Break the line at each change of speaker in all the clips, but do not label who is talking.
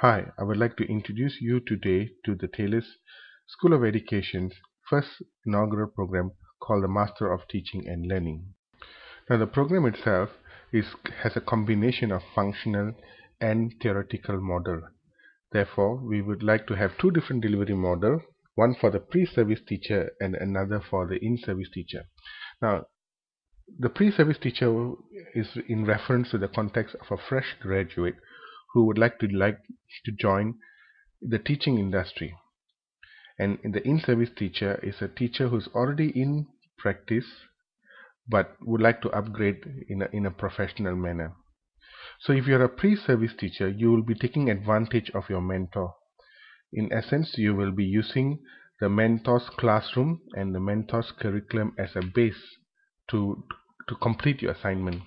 Hi, I would like to introduce you today to the Taylor's School of Education's first inaugural program called the Master of Teaching and Learning. Now, the program itself is, has a combination of functional and theoretical model. Therefore, we would like to have two different delivery model, one for the pre-service teacher and another for the in-service teacher. Now, the pre-service teacher is in reference to the context of a fresh graduate who would like to like to join the teaching industry. And the in-service teacher is a teacher who's already in practice but would like to upgrade in a, in a professional manner. So if you're a pre-service teacher, you will be taking advantage of your mentor. In essence, you will be using the mentor's classroom and the mentor's curriculum as a base to, to complete your assignment.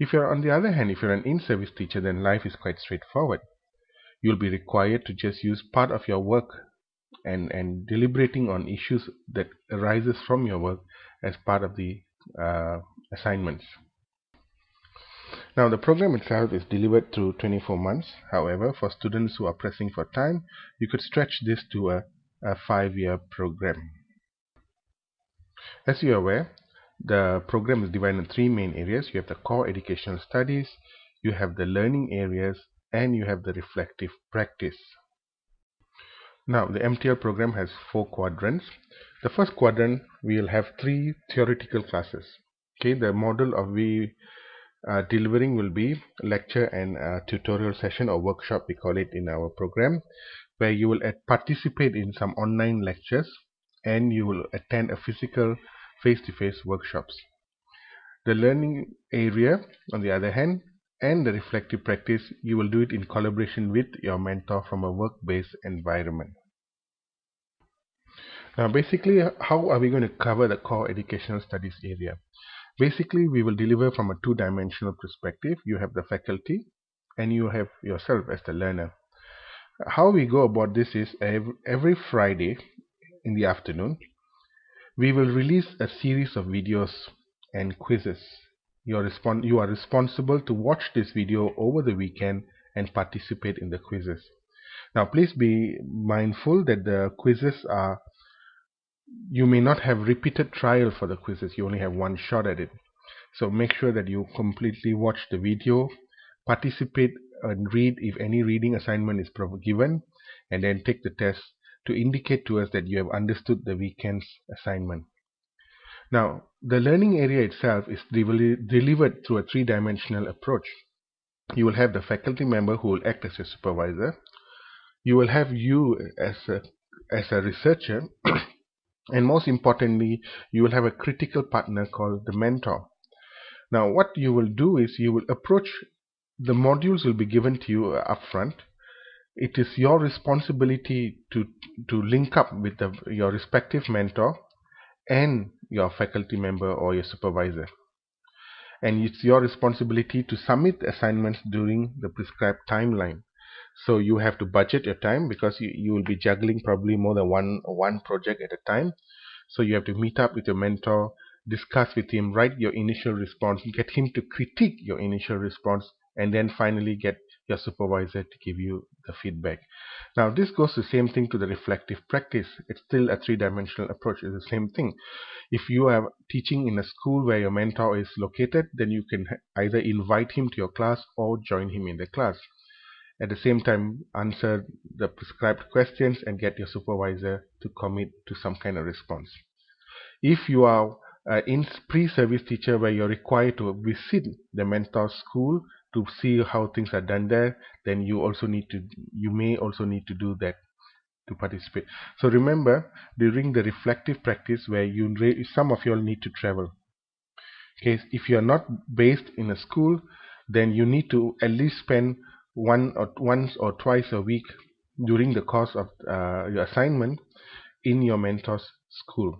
If you are, on the other hand, if you're an in-service teacher, then life is quite straightforward. You'll be required to just use part of your work and, and deliberating on issues that arises from your work as part of the uh, assignments. Now the program itself is delivered through 24 months. However, for students who are pressing for time, you could stretch this to a, a five-year program. As you're aware, the program is divided in three main areas you have the core educational studies you have the learning areas and you have the reflective practice now the MTL program has four quadrants the first quadrant we'll have three theoretical classes okay the model of we uh, delivering will be lecture and uh, tutorial session or workshop we call it in our program where you will participate in some online lectures and you will attend a physical face-to-face workshops. The learning area, on the other hand, and the reflective practice, you will do it in collaboration with your mentor from a work-based environment. Now basically, how are we going to cover the core educational studies area? Basically, we will deliver from a two-dimensional perspective. You have the faculty and you have yourself as the learner. How we go about this is every Friday in the afternoon, we will release a series of videos and quizzes. You are, you are responsible to watch this video over the weekend and participate in the quizzes. Now please be mindful that the quizzes are you may not have repeated trial for the quizzes you only have one shot at it so make sure that you completely watch the video participate and read if any reading assignment is given and then take the test to indicate to us that you have understood the weekend's assignment. Now, the learning area itself is delivered through a three-dimensional approach. You will have the faculty member who will act as your supervisor. You will have you as a, as a researcher. and most importantly, you will have a critical partner called the mentor. Now, what you will do is you will approach the modules will be given to you upfront it is your responsibility to to link up with the, your respective mentor and your faculty member or your supervisor and it's your responsibility to submit assignments during the prescribed timeline so you have to budget your time because you, you will be juggling probably more than one one project at a time so you have to meet up with your mentor discuss with him write your initial response get him to critique your initial response and then finally get your supervisor to give you the feedback. Now this goes the same thing to the reflective practice. It's still a three-dimensional approach. It's the same thing. If you are teaching in a school where your mentor is located, then you can either invite him to your class or join him in the class. At the same time, answer the prescribed questions and get your supervisor to commit to some kind of response. If you are uh, in pre-service teacher where you're required to visit the mentor school to see how things are done there then you also need to you may also need to do that to participate so remember during the reflective practice where you some of you all need to travel okay if you are not based in a school then you need to at least spend one or once or twice a week during the course of uh, your assignment in your mentor's school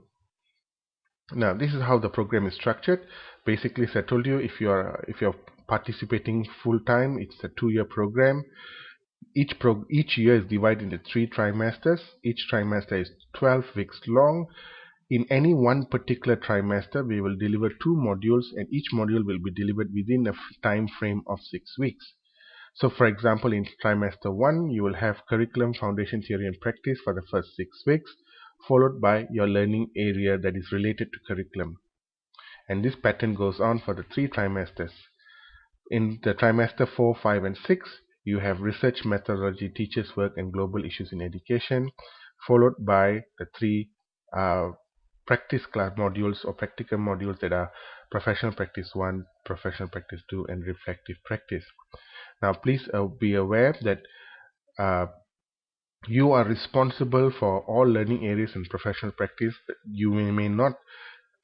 now this is how the program is structured basically as I told you if you are if you're participating full time. It's a two year program. Each, pro- each year is divided into three trimesters. Each trimester is 12 weeks long. In any one particular trimester, we will deliver two modules, and each module will be delivered within a time frame of six weeks. So, for example, in trimester one, you will have curriculum, foundation theory, and practice for the first six weeks, followed by your learning area that is related to curriculum. And this pattern goes on for the three trimesters. In the trimester 4, 5 and 6, you have research methodology, teachers' work and global issues in education, followed by the three uh, practice class modules or practicum modules that are professional practice 1, professional practice 2 and reflective practice. Now please uh, be aware that uh, you are responsible for all learning areas in professional practice. You may not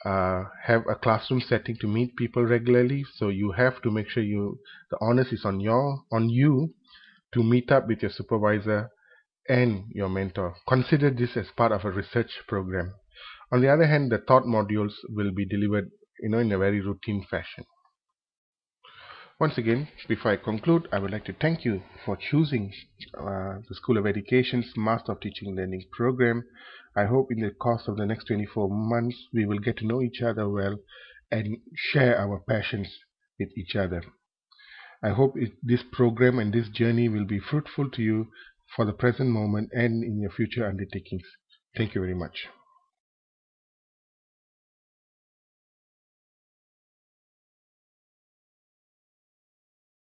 uh, have a classroom setting to meet people regularly so you have to make sure you the onus is on your on you to meet up with your supervisor and your mentor consider this as part of a research program on the other hand the thought modules will be delivered you know in a very routine fashion once again, before I conclude, I would like to thank you for choosing uh, the School of Education's Master of Teaching Learning program. I hope in the course of the next 24 months, we will get to know each other well and share our passions with each other. I hope it, this program and this journey will be fruitful to you for the present moment and in your future undertakings. Thank you very much.